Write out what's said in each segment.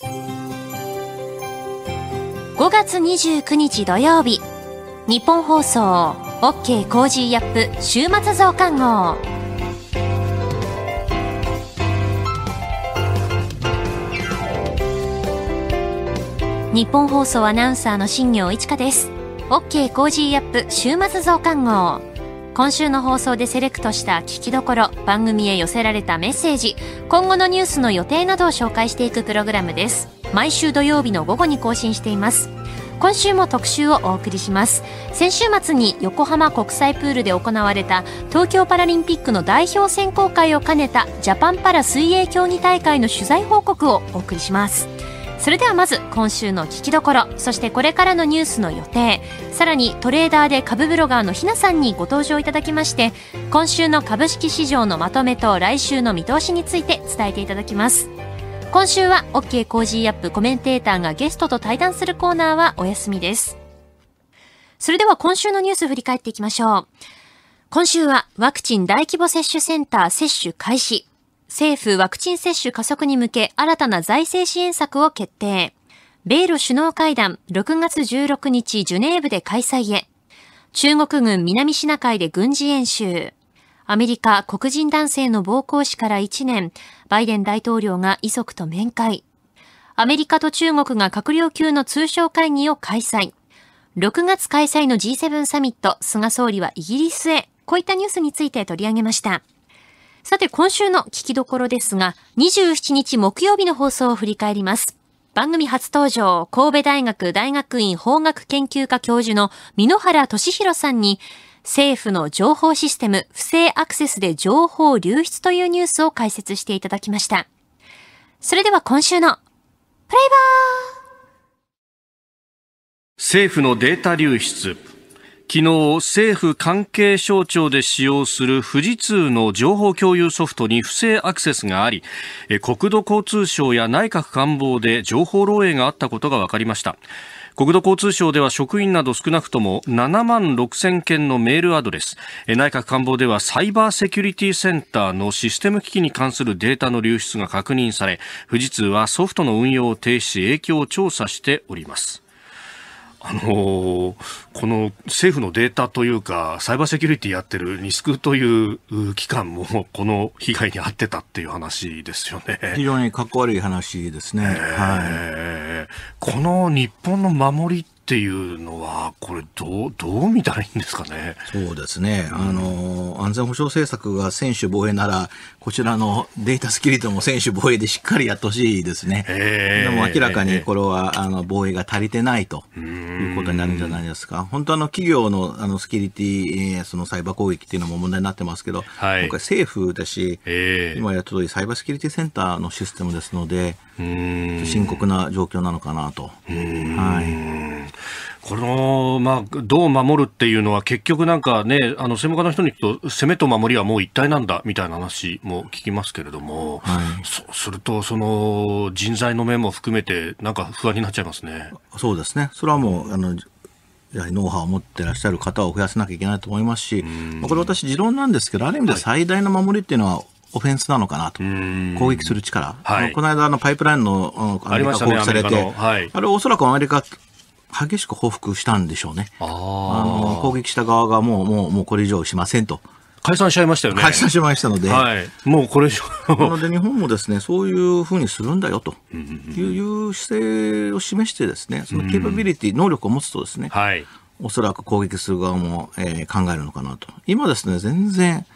5月29日土曜日日本放送 OK コージーアップ週末増刊号日本放送アナウンサーの新業一華です OK コージーアップ週末増刊号今週の放送でセレクトした聞きどころ番組へ寄せられたメッセージ今後のニュースの予定などを紹介していくプログラムです毎週土曜日の午後に更新しています今週も特集をお送りします先週末に横浜国際プールで行われた東京パラリンピックの代表選考会を兼ねたジャパンパラ水泳競技大会の取材報告をお送りしますそれではまず今週の聞きどころそしてこれからのニュースの予定さらにトレーダーで株ブロガーのひなさんにご登場いただきまして今週の株式市場のまとめと来週の見通しについて伝えていただきます今週は OK コージーアップコメンテーターがゲストと対談するコーナーはお休みですそれでは今週のニュース振り返っていきましょう今週はワクチン大規模接種センター接種開始政府ワクチン接種加速に向け新たな財政支援策を決定。米ロ首脳会談6月16日ジュネーブで開催へ。中国軍南シナ海で軍事演習。アメリカ黒人男性の暴行死から1年、バイデン大統領が遺族と面会。アメリカと中国が閣僚級の通商会議を開催。6月開催の G7 サミット、菅総理はイギリスへ。こういったニュースについて取り上げました。さて今週の聞きどころですが、27日木曜日の放送を振り返ります。番組初登場、神戸大学大学院法学研究科教授の箕原俊弘さんに、政府の情報システム不正アクセスで情報流出というニュースを解説していただきました。それでは今週のプレイバー政府のデータ流出昨日政府関係省庁で使用する富士通の情報共有ソフトに不正アクセスがあり国土交通省や内閣官房で情報漏洩があったことが分かりました国土交通省では職員など少なくとも7万6000件のメールアドレス内閣官房ではサイバーセキュリティセンターのシステム機器に関するデータの流出が確認され富士通はソフトの運用を停止し影響を調査しておりますあのー、この政府のデータというか、サイバーセキュリティやってるニスクという機関も、この被害に遭ってたっていう話ですよね。非常にかっこ悪い話ですね。えー、はい、この日本の守りっていうのは、これどう、どう見たらいいんですかね。そうですね。あの、安全保障政策が専守防衛なら、こちらのデータスキリテも専守防衛でしっかりやってほしいですね。えー、でも明らかにこれは、えー、あの防衛が足りてないということになるんじゃないですか。本当あの企業のあのスキリティ、そのサイバー攻撃っていうのも問題になってますけど、はい、今回政府だし、えー、今やっとサイバーセキリティセンターのシステムですので、深刻な状況なのかなと。はいこの、まあ、どう守るっていうのは結局なんかね、あの、専門家の人に聞くと、攻めと守りはもう一体なんだ、みたいな話も聞きますけれども、はい、そうすると、その、人材の面も含めて、なんか不安になっちゃいますね。そうですね。それはもう、あの、やはりノウハウを持ってらっしゃる方を増やさなきゃいけないと思いますし、まあ、これ私、持論なんですけど、ある意味で最大の守りっていうのは、はいオフェンスなのかなと、攻撃する力、はい、この間、のパイプラインのアメリカ攻撃されて、あ、ねはい、あれ、おそらくアメリカ、激しく報復したんでしょうね。あの攻撃した側がもう、もう、もうこれ以上しませんと。解散しちゃいましたよね。解散しましたので、はい、もうこれ以上。なので、日本もですね、そういうふうにするんだよという姿勢を示してですね、そのケーパビリティ、能力を持つとですね、はい、おそらく攻撃する側も、えー、考えるのかなと。今ですね、全然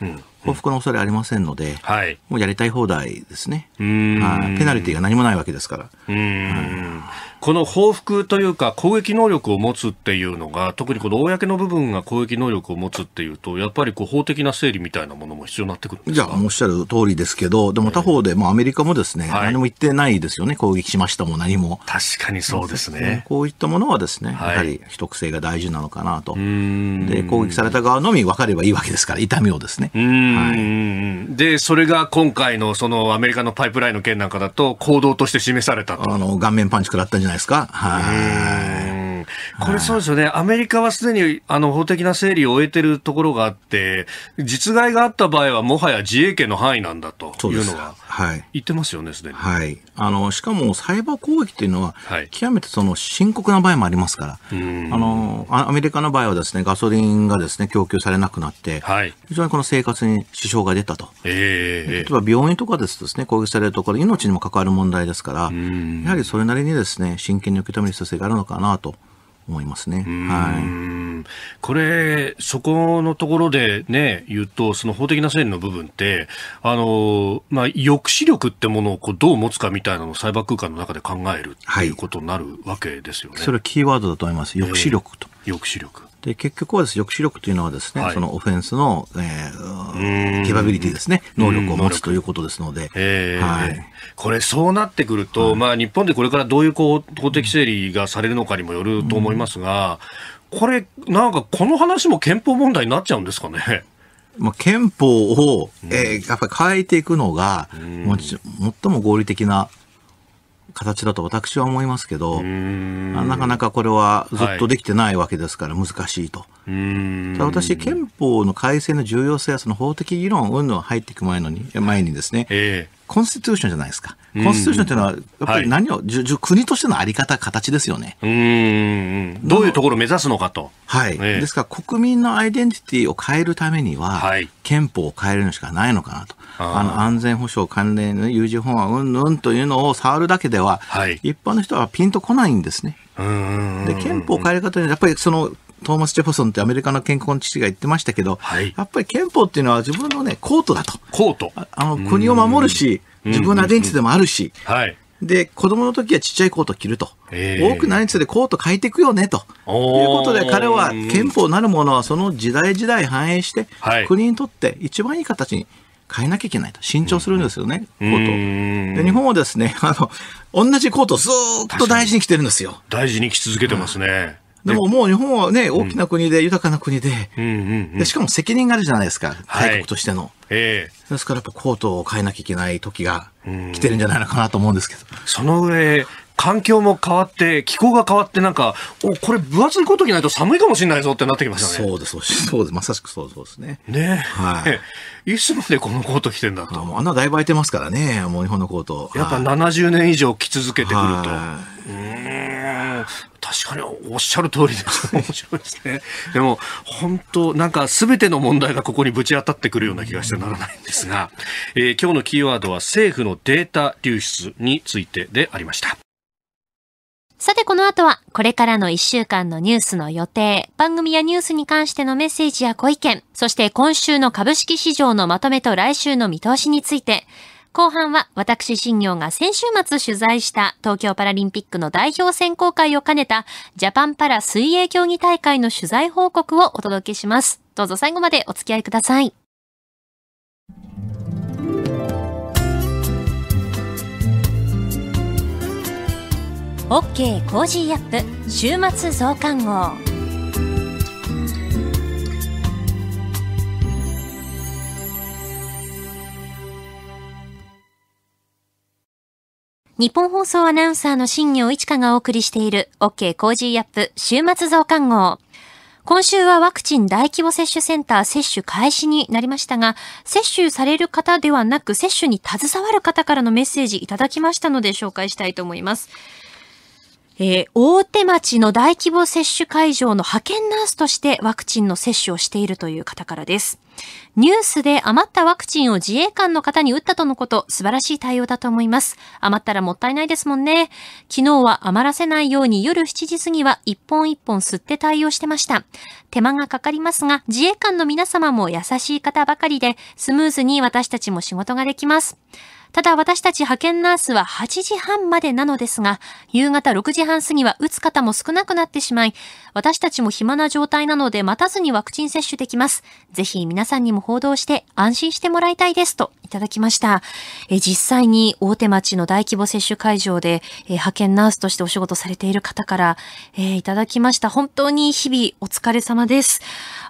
報復の恐れありませんので、うんうんはい、もうやりたい放題ですね、はい。ペナルティが何もないわけですから。うんこの報復というか攻撃能力を持つっていうのが特にこの公の部分が攻撃能力を持つっていうとやっぱりこう法的な整理みたいなものも必要になってくるんですかじゃあおっしゃる通りですけどでも他方で、まあ、アメリカもですね、はい、何も言ってないですよね攻撃しましたも何も確かにそうですねこういったものはですね、やはり秘匿性が大事なのかなと、はい、で攻撃された側のみ分かればいいわけですから痛みをですね、はい、でそれが今回のそのアメリカのパイプラインの件なんかだと行動として示されたとあの顔面パンチ食らったんじゃないですかはい。これそうですよね、アメリカはすでにあの法的な整理を終えてるところがあって、実害があった場合は、もはや自衛権の範囲なんだというのが、言ってますよね、すではい、あのしかもサイバー攻撃というのは、極めてその深刻な場合もありますから、あのアメリカの場合はです、ね、ガソリンがです、ね、供給されなくなって、はい、非常にこの生活に支障が出たと、えー、例えば病院とかですとです、ね、攻撃されると、ころ、命にも関わる問題ですから、やはりそれなりにです、ね、真剣に受け止める必要性があるのかなと。思いますね。はい、これ、そこのところで、ね、言うと、その法的な整理の部分って、あのまあ、抑止力ってものをこうどう持つかみたいなのをサイバー空間の中で考えると、い、うことになるわけですよね。それはキーワードだと思います。抑止力と。抑止力。で結局はです、抑止力というのはですね、はい、そのオフェンスの、えー、ケバビリティですね、能力を持つということですので、はい、これ、そうなってくると、はい、まあ、日本でこれからどういうこう法的整理がされるのかにもよると思いますが、これ、なんかこの話も憲法問題になっちゃうんですかね。まあ、憲法を、えー、やっぱり変えていくのが、も最も合理的な形だと私は思いますけど、なかなかこれはずっとできてないわけですから難しいと。はい、私、憲法の改正の重要性はその法的議論、うぬん入っていく前のに前にですね、えーコンスティテューションじゃないですか。コンスティテューションというのは、やっぱり何を、はい、国としてのあり方、形ですよね。うんどういうところを目指すのかと。はい。ええ、ですから、国民のアイデンティティを変えるためには、はい、憲法を変えるのしかないのかなと。あの安全保障関連の有事法案うんぬんというのを触るだけでは、はい、一般の人はピンとこないんですね。で憲法変える方にやっぱりそのトーマス・ジェフォソンってアメリカの健康の父が言ってましたけど、はい、やっぱり憲法っていうのは自分のね、コートだと。コート。あの、国を守るし、自分のアデンティティでもあるし、はい。で、子供の時はちっちゃいコートを着ると。えー、多くないにつでコート変えていくよね、と。いうことで彼は憲法なるものはその時代時代反映して、はい、国にとって一番いい形に変えなきゃいけないと。新調するんですよね、うん、コートで。日本はですね、あの、同じコートずっと大事に着てるんですよ。大事に着続けてますね。うでももう日本はね、大きな国で、豊かな国で,、で、しかも責任があるじゃないですか、大国としての。ええ、ですからやっぱコートを変えなきゃいけない時が来てるんじゃないのかなと思うんですけど。その上、環境も変わって、気候が変わって、なんか、お、これ分厚いこと着ないと寒いかもしれないぞってなってきましたね。そうです、そうです。まさしくそうですね。ねはい。いつまでこのコート着てんだと。あなだいぶ開いてますからね、もう日本のコート。やっぱ70年以上着続けてくると。うん。確かにおっしゃる通りです。面白いですね。でも、本当なんか全ての問題がここにぶち当たってくるような気がしてならないんですが、えー、今日のキーワードは政府のデータ流出についてでありました。さてこの後はこれからの1週間のニュースの予定、番組やニュースに関してのメッセージやご意見、そして今週の株式市場のまとめと来週の見通しについて、後半は私新業が先週末取材した東京パラリンピックの代表選考会を兼ねたジャパンパラ水泳競技大会の取材報告をお届けします。どうぞ最後までお付き合いください。OK コージーアップ週末増刊号。日本放送アナウンサーの新業一華がお送りしている OK コージーアップ週末増刊号。今週はワクチン大規模接種センター接種開始になりましたが、接種される方ではなく接種に携わる方からのメッセージいただきましたので紹介したいと思います。えー、大手町の大規模接種会場の派遣ナースとしてワクチンの接種をしているという方からです。ニュースで余ったワクチンを自衛官の方に打ったとのこと、素晴らしい対応だと思います。余ったらもったいないですもんね。昨日は余らせないように夜7時過ぎは一本一本吸って対応してました。手間がかかりますが、自衛官の皆様も優しい方ばかりで、スムーズに私たちも仕事ができます。ただ私たち派遣ナースは8時半までなのですが、夕方6時半過ぎは打つ方も少なくなってしまい、私たちも暇な状態なので待たずにワクチン接種できます。ぜひ皆さんにも報道して安心してもらいたいですとただきました。え実際に大手町の大規模接種会場で、え派遣ナースとしてお仕事されている方から、えいただきました。本当に日々お疲れ様です。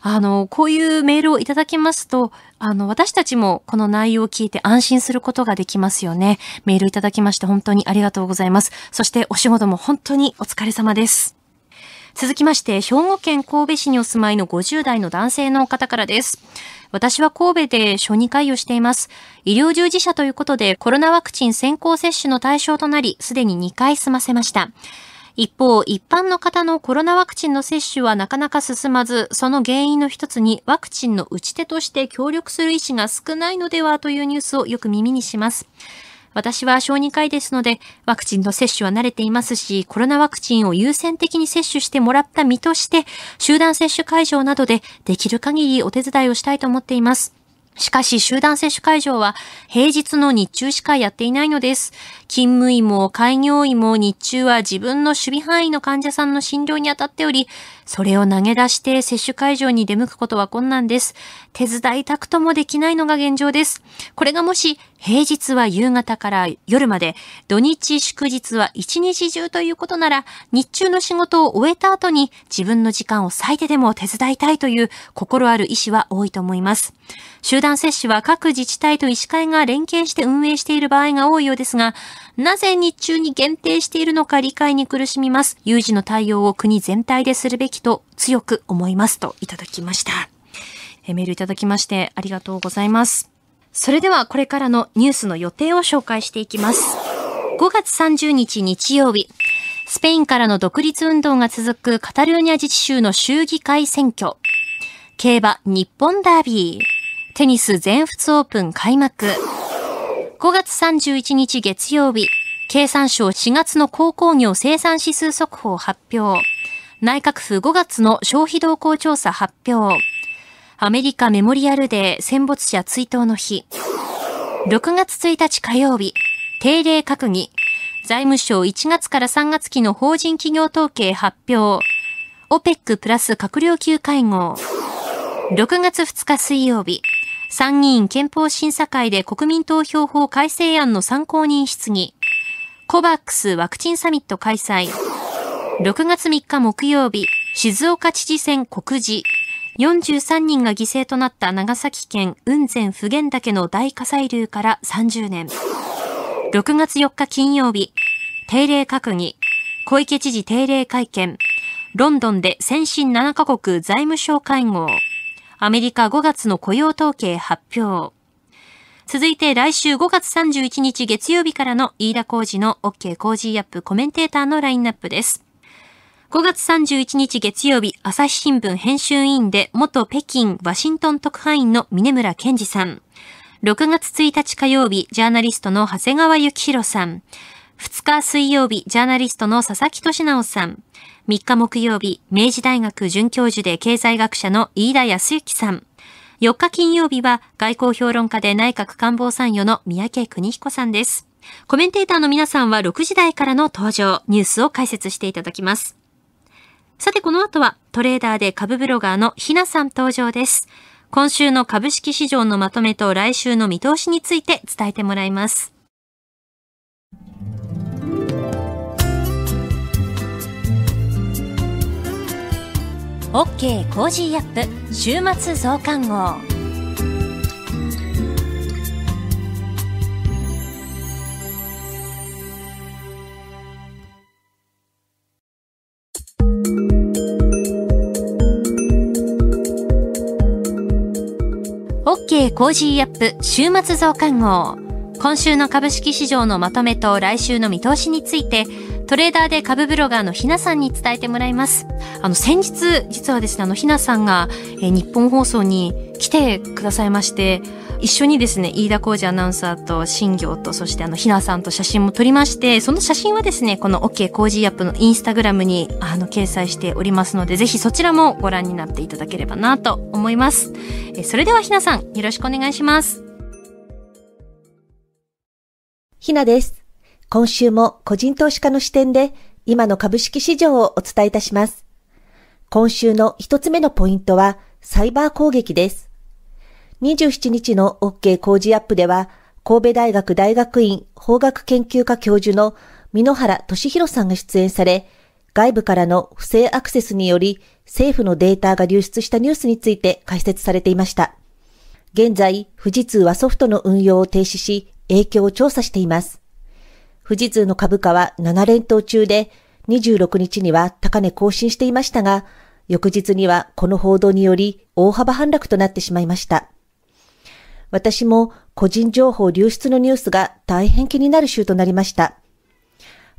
あの、こういうメールをいただきますと、あの、私たちもこの内容を聞いて安心することができますよね。メールいただきまして本当にありがとうございます。そしてお仕事も本当にお疲れ様です。続きまして兵庫県神戸市にお住まいの50代の男性の方からです私は神戸で小児科医をしています。医療従事者ということでコロナワクチン先行接種の対象となり、すでに2回済ませました。一方、一般の方のコロナワクチンの接種はなかなか進まず、その原因の一つにワクチンの打ち手として協力する医師が少ないのではというニュースをよく耳にします。私は小児科医ですので、ワクチンの接種は慣れていますし、コロナワクチンを優先的に接種してもらった身として、集団接種会場などでできる限りお手伝いをしたいと思っています。しかし集団接種会場は平日の日中しかやっていないのです。勤務医も開業医も日中は自分の守備範囲の患者さんの診療に当たっており、それを投げ出して接種会場に出向くことは困難です。手伝いたくともできないのが現状です。これがもし平日は夕方から夜まで、土日祝日は一日中ということなら、日中の仕事を終えた後に自分の時間を割いてでも手伝いたいという心ある意志は多いと思います。集団接種は各自治体と医師会が連携して運営している場合が多いようですが、なぜ日中に限定しているのか理解に苦しみます。有事の対応を国全体でするべきと強く思いますといただきました。メールいただきましてありがとうございます。それではこれからのニュースの予定を紹介していきます。5月30日日曜日、スペインからの独立運動が続くカタルーニャ自治州の州議会選挙、競馬日本ダービー、テニス全仏オープン開幕、5月31日月曜日、経産省4月の高工業生産指数速報発表。内閣府5月の消費動向調査発表。アメリカメモリアルデー戦没者追悼の日。6月1日火曜日、定例閣議。財務省1月から3月期の法人企業統計発表。OPEC プラス閣僚級会合。6月2日水曜日、参議院憲法審査会で国民投票法改正案の参考人質疑。コバックスワクチンサミット開催。6月3日木曜日、静岡知事選告示。43人が犠牲となった長崎県雲仙普賢岳の大火砕流から30年。6月4日金曜日、定例閣議、小池知事定例会見、ロンドンで先進7カ国財務省会合。アメリカ5月の雇用統計発表。続いて来週5月31日月曜日からの飯田工事の OK 工事アップコメンテーターのラインナップです。5月31日月曜日、朝日新聞編集委員で元北京ワシントン特派員の峰村健二さん。6月1日火曜日、ジャーナリストの長谷川幸宏さん。2日水曜日、ジャーナリストの佐々木俊直さん。3日木曜日、明治大学准教授で経済学者の飯田康之さん。4日金曜日は外交評論家で内閣官房参与の三宅邦彦さんです。コメンテーターの皆さんは6時台からの登場、ニュースを解説していただきます。さてこの後はトレーダーで株ブロガーのひなさん登場です。今週の株式市場のまとめと来週の見通しについて伝えてもらいます。OK コージーアップ週末増刊号オッケーコージーアップ週末増刊号今週の株式市場のまとめと来週の見通しについてトレーダーで株ブロガーのひなさんに伝えてもらいます。あの、先日、実はですね、あの、ひなさんが、えー、日本放送に来てくださいまして、一緒にですね、飯田浩二アナウンサーと新行と、そしてあの、ひなさんと写真も撮りまして、その写真はですね、この OK 工事アップのインスタグラムに、あの、掲載しておりますので、ぜひそちらもご覧になっていただければなと思います。えそれではひなさん、よろしくお願いします。ひなです。今週も個人投資家の視点で今の株式市場をお伝えいたします。今週の一つ目のポイントはサイバー攻撃です。27日の OK 工事アップでは神戸大学大学院法学研究科教授の美原俊弘さんが出演され、外部からの不正アクセスにより政府のデータが流出したニュースについて解説されていました。現在、富士通はソフトの運用を停止し、影響を調査しています。富士通の株価は7連投中で、26日には高値更新していましたが、翌日にはこの報道により大幅反落となってしまいました。私も個人情報流出のニュースが大変気になる週となりました。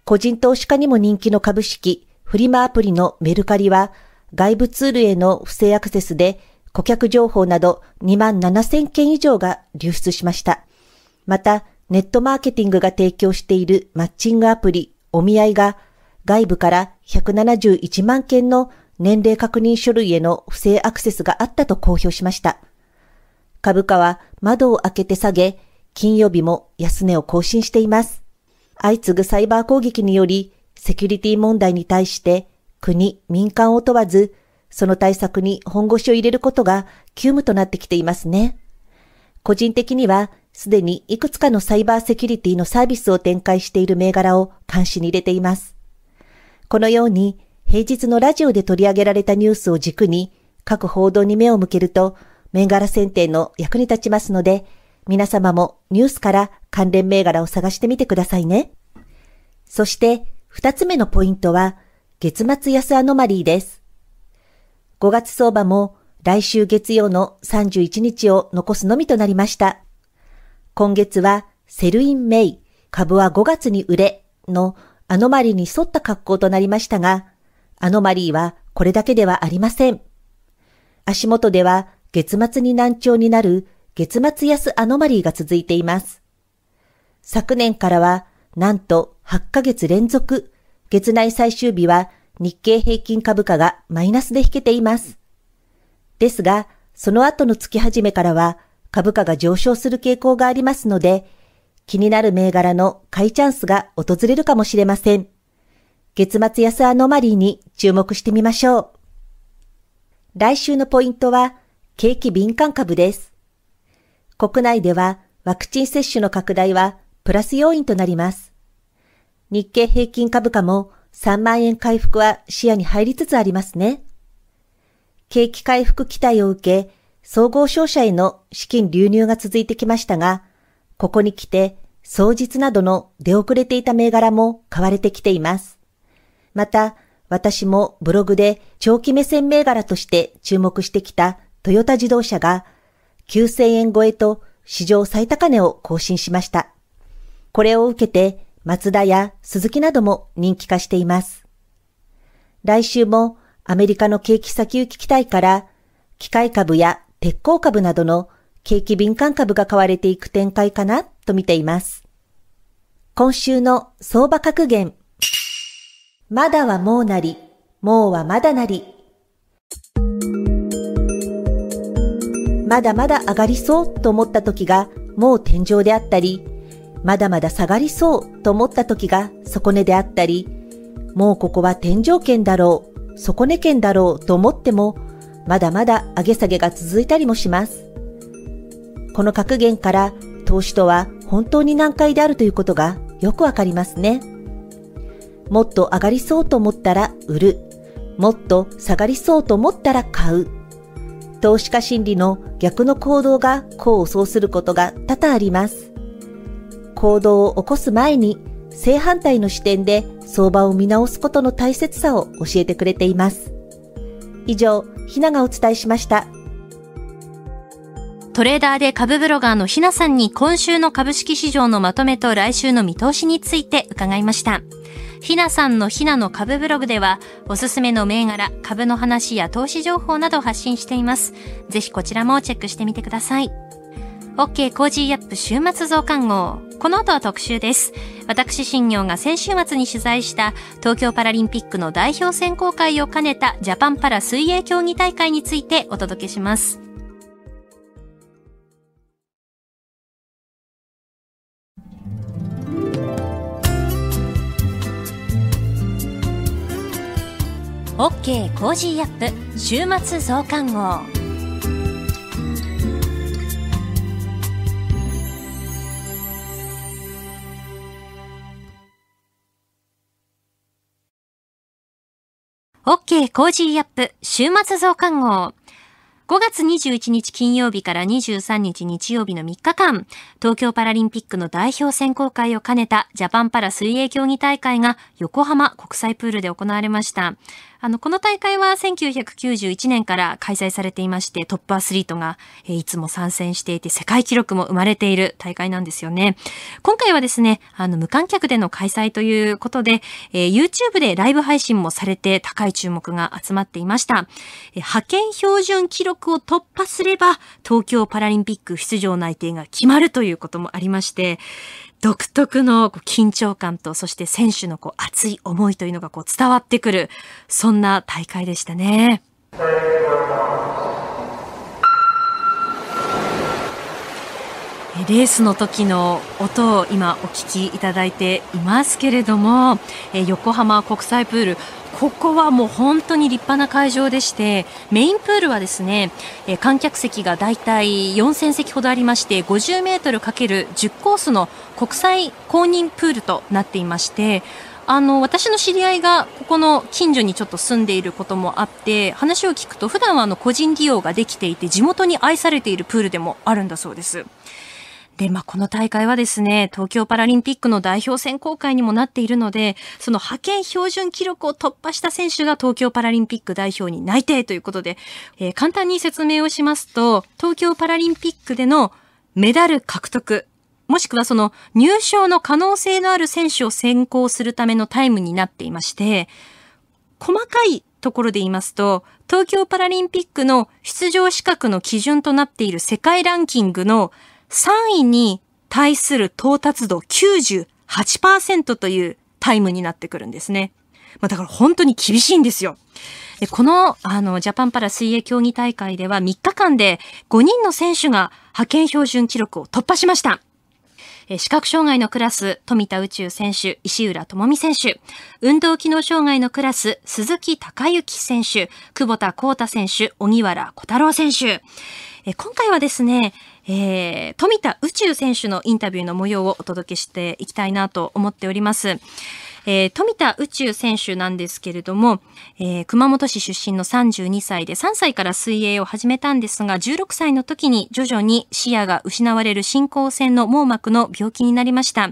個人投資家にも人気の株式、フリマアプリのメルカリは、外部ツールへの不正アクセスで、顧客情報など2万7000件以上が流出しました。また、ネットマーケティングが提供しているマッチングアプリ、お見合いが外部から171万件の年齢確認書類への不正アクセスがあったと公表しました。株価は窓を開けて下げ、金曜日も安値を更新しています。相次ぐサイバー攻撃により、セキュリティ問題に対して国、民間を問わず、その対策に本腰を入れることが急務となってきていますね。個人的にはすでにいくつかのサイバーセキュリティのサービスを展開している銘柄を監視に入れています。このように、平日のラジオで取り上げられたニュースを軸に、各報道に目を向けると、銘柄選定の役に立ちますので、皆様もニュースから関連銘柄を探してみてくださいね。そして、二つ目のポイントは、月末安アノマリーです。5月相場も来週月曜の31日を残すのみとなりました。今月はセルインメイ、株は5月に売れのアノマリーに沿った格好となりましたが、アノマリーはこれだけではありません。足元では月末に難聴になる月末安アノマリーが続いています。昨年からはなんと8ヶ月連続、月内最終日は日経平均株価がマイナスで引けています。ですが、その後の月始めからは株価が上昇する傾向がありますので、気になる銘柄の買いチャンスが訪れるかもしれません。月末安アノマリーに注目してみましょう。来週のポイントは、景気敏感株です。国内ではワクチン接種の拡大はプラス要因となります。日経平均株価も3万円回復は視野に入りつつありますね。景気回復期待を受け、総合商社への資金流入が続いてきましたが、ここに来て、総日などの出遅れていた銘柄も買われてきています。また、私もブログで長期目線銘柄として注目してきたトヨタ自動車が9000円超えと史上最高値を更新しました。これを受けて、松田や鈴木なども人気化しています。来週もアメリカの景気先行き期待から、機械株や鉄鋼株などの景気敏感株が買われていく展開かなと見ています。今週の相場格言。まだはもうなり、もうはまだなり。まだまだ上がりそうと思った時がもう天井であったり、まだまだ下がりそうと思った時が底値であったり、もうここは天井圏だろう、底値圏だろうと思っても、まだまだ上げ下げが続いたりもします。この格言から投資とは本当に難解であるということがよくわかりますね。もっと上がりそうと思ったら売る。もっと下がりそうと思ったら買う。投資家心理の逆の行動が功を奏することが多々あります。行動を起こす前に正反対の視点で相場を見直すことの大切さを教えてくれています。以上、ひながお伝えしました。トレーダーで株ブロガーのひなさんに今週の株式市場のまとめと来週の見通しについて伺いました。ひなさんのひなの株ブログでは、おすすめの銘柄、株の話や投資情報など発信しています。ぜひこちらもチェックしてみてください。OK コージーアップ週末増刊号。この後は特集です。私、新業が先週末に取材した東京パラリンピックの代表選考会を兼ねたジャパンパラ水泳競技大会についてお届けします。OK コージーアップ週末増刊号。OK コージーアップ週末増刊号。5月21日金曜日から23日日曜日の3日間、東京パラリンピックの代表選考会を兼ねたジャパンパラ水泳競技大会が横浜国際プールで行われました。あの、この大会は1991年から開催されていまして、トップアスリートが、えいつも参戦していて、世界記録も生まれている大会なんですよね。今回はですね、あの、無観客での開催ということで、え YouTube でライブ配信もされて、高い注目が集まっていました。え派遣標準記録を突破すれば、東京パラリンピック出場内定が決まるということもありまして、独特の緊張感と、そして選手のこう熱い思いというのがこう伝わってくる、そんな大会でしたね。レースの時の音を今お聞きいただいていますけれども、え横浜国際プールここはもう本当に立派な会場でしてメインプールはですね、え観客席がだいたい4000席ほどありまして50メートル ×10 コースの国際公認プールとなっていましてあの私の知り合いがここの近所にちょっと住んでいることもあって話を聞くと普段はあの個人利用ができていて地元に愛されているプールでもあるんだそうです。で、まあ、この大会はですね、東京パラリンピックの代表選考会にもなっているので、その派遣標準記録を突破した選手が東京パラリンピック代表に内定ということで、えー、簡単に説明をしますと、東京パラリンピックでのメダル獲得、もしくはその入賞の可能性のある選手を選考するためのタイムになっていまして、細かいところで言いますと、東京パラリンピックの出場資格の基準となっている世界ランキングの3位に対する到達度98%というタイムになってくるんですね。まあ、だから本当に厳しいんですよ。でこのあのジャパンパラ水泳競技大会では3日間で5人の選手が派遣標準記録を突破しました。視覚障害のクラス、富田宇宙選手、石浦智美選手。運動機能障害のクラス、鈴木孝之選手、久保田幸太選手、小木原小太郎選手。え今回はですね、えー、富田宇宙選手のインタビューの模様をお届けしていきたいなと思っております。えー、富田宇宙選手なんですけれども、えー、熊本市出身の32歳で3歳から水泳を始めたんですが、16歳の時に徐々に視野が失われる進行性の網膜の病気になりました。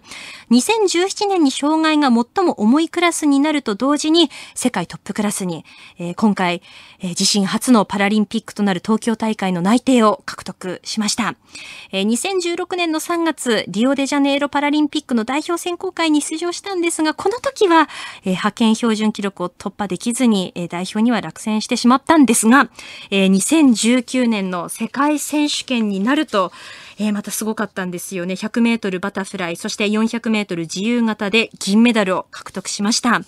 2017年に障害が最も重いクラスになると同時に、世界トップクラスに、えー、今回、えー、自身初のパラリンピックとなる東京大会の内定を獲得しました。えー、2016年の3月、リオデジャネイロパラリンピックの代表選考会に出場したんですが、この時は、えー、派遣標準記録を突破できずに、えー、代表には落選してしまったんですが、えー、2019年の世界選手権になると、えー、またすごかったんですよね。100メートルバタフライ、そして400メートル自由形で銀メダルを獲得しました。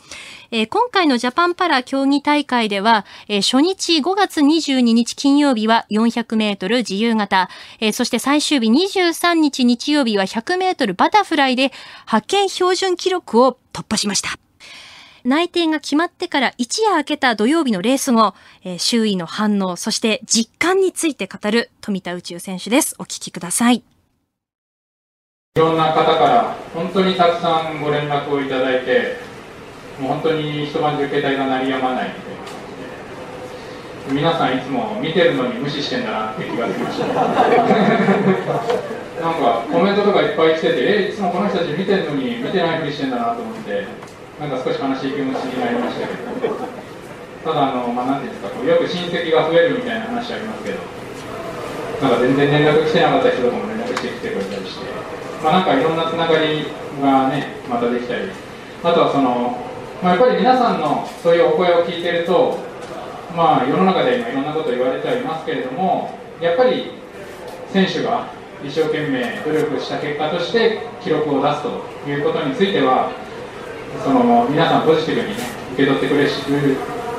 えー、今回のジャパンパラ競技大会では、えー、初日5月22日金曜日は400メートル自由形、えー、そして最終日23日日曜日は100メートルバタフライで派遣標準記録を突破しました。内定が決まってから一夜明けた土曜日のレース後、えー、周囲の反応、そして実感について語る富田宇宙選手です。お聞きください。いろんな方から本当にたくさんご連絡をいただいて、もう本当に一晩中携帯が鳴りやまない皆さんいつも見てるのに無視してんだなって気がつきました なんかコメントとかいっぱい来ててえいつもこの人たち見てるのに見てないふりしてんだなと思ってなんか少し悲しい気持ちになりましたけどただあのまあ何ていうんですかよく親戚が増えるみたいな話ありますけどなんか全然連絡来てなかった人とかも連絡してきてくれたりして、まあ、なんかいろんなつながりがねまたできたりあとはその、まあ、やっぱり皆さんのそういうお声を聞いてるとまあ、世の中で今いろんなこと言われてはいますけれどもやっぱり選手が一生懸命努力した結果として記録を出すということについてはその皆さんポジティブに、ね、受け取ってくれる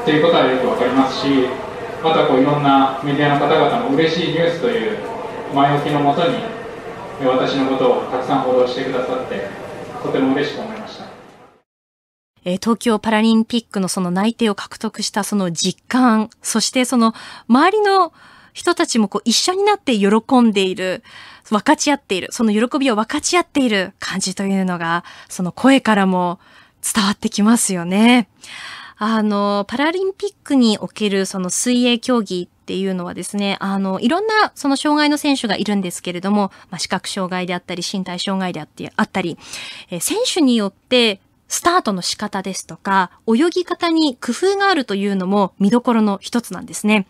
ということはよく分かりますしまたこういろんなメディアの方々も嬉しいニュースという前置きのもとに私のことをたくさん報道してくださってとても嬉しく思います。えー、東京パラリンピックのその内定を獲得したその実感、そしてその周りの人たちもこう一緒になって喜んでいる、分かち合っている、その喜びを分かち合っている感じというのが、その声からも伝わってきますよね。あの、パラリンピックにおけるその水泳競技っていうのはですね、あの、いろんなその障害の選手がいるんですけれども、まあ、視覚障害であったり、身体障害であってあったり、え選手によってスタートの仕方ですとか、泳ぎ方に工夫があるというのも見どころの一つなんですね。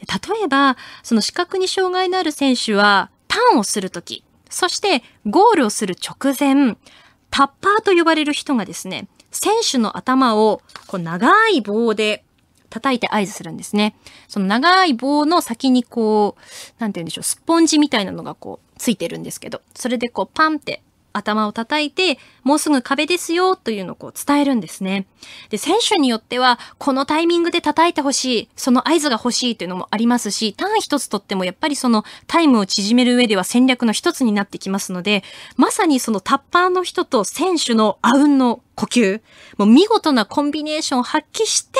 例えば、その視覚に障害のある選手は、ターンをするとき、そしてゴールをする直前、タッパーと呼ばれる人がですね、選手の頭をこう長い棒で叩いて合図するんですね。その長い棒の先にこう、なんて言うんでしょう、スポンジみたいなのがこう、ついてるんですけど、それでこうパンって頭を叩いて、もうすぐ壁ですよというのをこう伝えるんですね。で、選手によっては、このタイミングで叩いてほしい、その合図が欲しいというのもありますし、ターン一つとってもやっぱりそのタイムを縮める上では戦略の一つになってきますので、まさにそのタッパーの人と選手のあうんの呼吸、もう見事なコンビネーションを発揮して、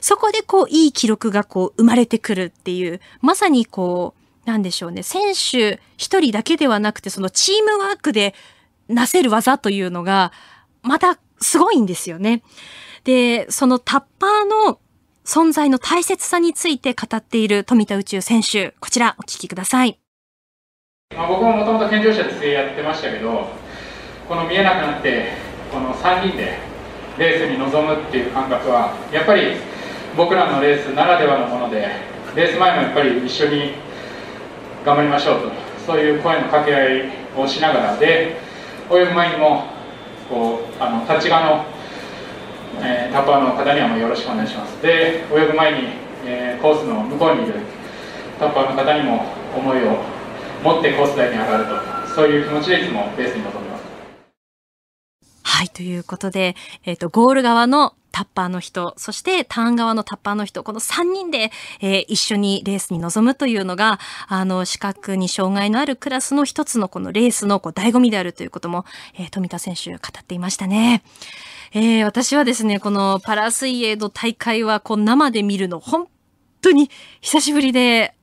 そこでこういい記録がこう生まれてくるっていう、まさにこう、なんでしょうね。選手一人だけではなくて、そのチームワークでなせる技というのが、またすごいんですよね。で、そのタッパーの存在の大切さについて語っている富田宇宙選手、こちらお聞きください。まあ、僕ももともと健常者でやってましたけど、この見えなくなって、この3人でレースに臨むっていう感覚は、やっぱり僕らのレースならではのもので、レース前もやっぱり一緒に頑張りましょうと、そういう声の掛け合いをしながらで、及ぶ前にもこうあの立ち側の、えー、タッパーの方にはもうよろしくお願いしますで及ぶ前に、えー、コースの向こうにいるタッパーの方にも思いを持ってコース台に上がるとそういう気持ちでいつもベースに臨はい、ということで、えっ、ー、と、ゴール側のタッパーの人、そしてターン側のタッパーの人、この3人で、えー、一緒にレースに臨むというのが、あの、視覚に障害のあるクラスの一つのこのレースのこう醍醐味であるということも、えー、富田選手語っていましたね。えー、私はですね、このパラ水泳の大会はこう生で見るの本当に久しぶりで、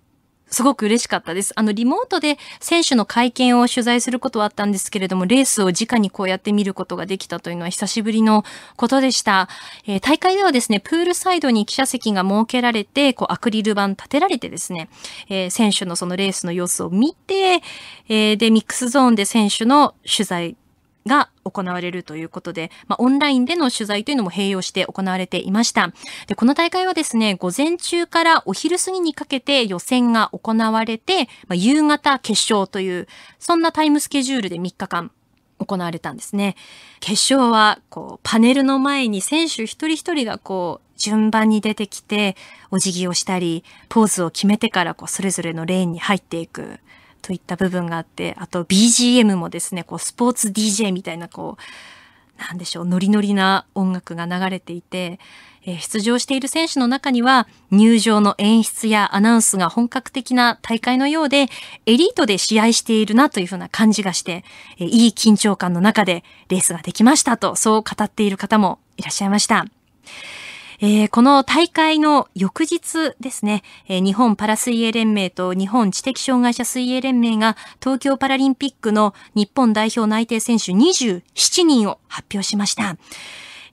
すごく嬉しかったです。あの、リモートで選手の会見を取材することはあったんですけれども、レースを直にこうやって見ることができたというのは久しぶりのことでした。えー、大会ではですね、プールサイドに記者席が設けられて、こうアクリル板立てられてですね、えー、選手のそのレースの様子を見て、えー、で、ミックスゾーンで選手の取材が行われるということで、まあ、オンラインでの取材というのも併用して行われていました。で、この大会はですね、午前中からお昼過ぎにかけて予選が行われて、まあ、夕方決勝という、そんなタイムスケジュールで3日間行われたんですね。決勝は、こう、パネルの前に選手一人一人がこう、順番に出てきて、お辞儀をしたり、ポーズを決めてから、こう、それぞれのレーンに入っていく。といった部分があって、あと BGM もですね、こうスポーツ DJ みたいなこう、なんでしょう、ノリノリな音楽が流れていて、えー、出場している選手の中には入場の演出やアナウンスが本格的な大会のようで、エリートで試合しているなというふうな感じがして、えー、いい緊張感の中でレースができましたと、そう語っている方もいらっしゃいました。えー、この大会の翌日ですね、えー、日本パラ水泳連盟と日本知的障害者水泳連盟が東京パラリンピックの日本代表内定選手27人を発表しました。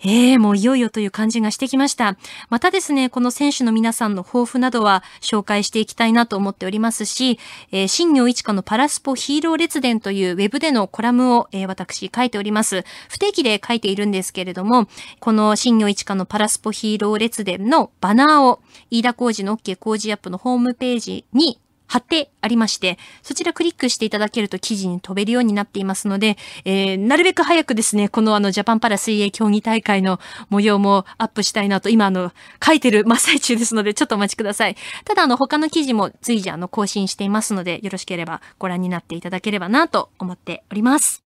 えー、もういよいよという感じがしてきました。またですね、この選手の皆さんの抱負などは紹介していきたいなと思っておりますし、えー、新業一華のパラスポヒーロー列伝というウェブでのコラムを、えー、私書いております。不定期で書いているんですけれども、この新業一華のパラスポヒーロー列伝のバナーを、飯田工事の OK 工事アップのホームページに貼ってありまして、そちらクリックしていただけると記事に飛べるようになっていますので、えー、なるべく早くですね、このあのジャパンパラ水泳競技大会の模様もアップしたいなと、今あの、書いてる真っ最中ですので、ちょっとお待ちください。ただあの、他の記事も随時あの、更新していますので、よろしければご覧になっていただければなと思っております。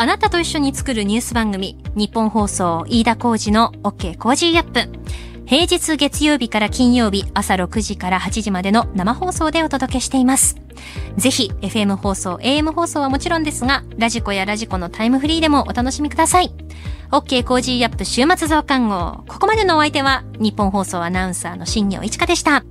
あなたと一緒に作るニュース番組、日本放送飯田浩二の OK コージーアップ。平日月曜日から金曜日朝6時から8時までの生放送でお届けしています。ぜひ FM 放送、AM 放送はもちろんですが、ラジコやラジコのタイムフリーでもお楽しみください。OK コージーアップ週末増刊号。ここまでのお相手は日本放送アナウンサーの新庄一花でした。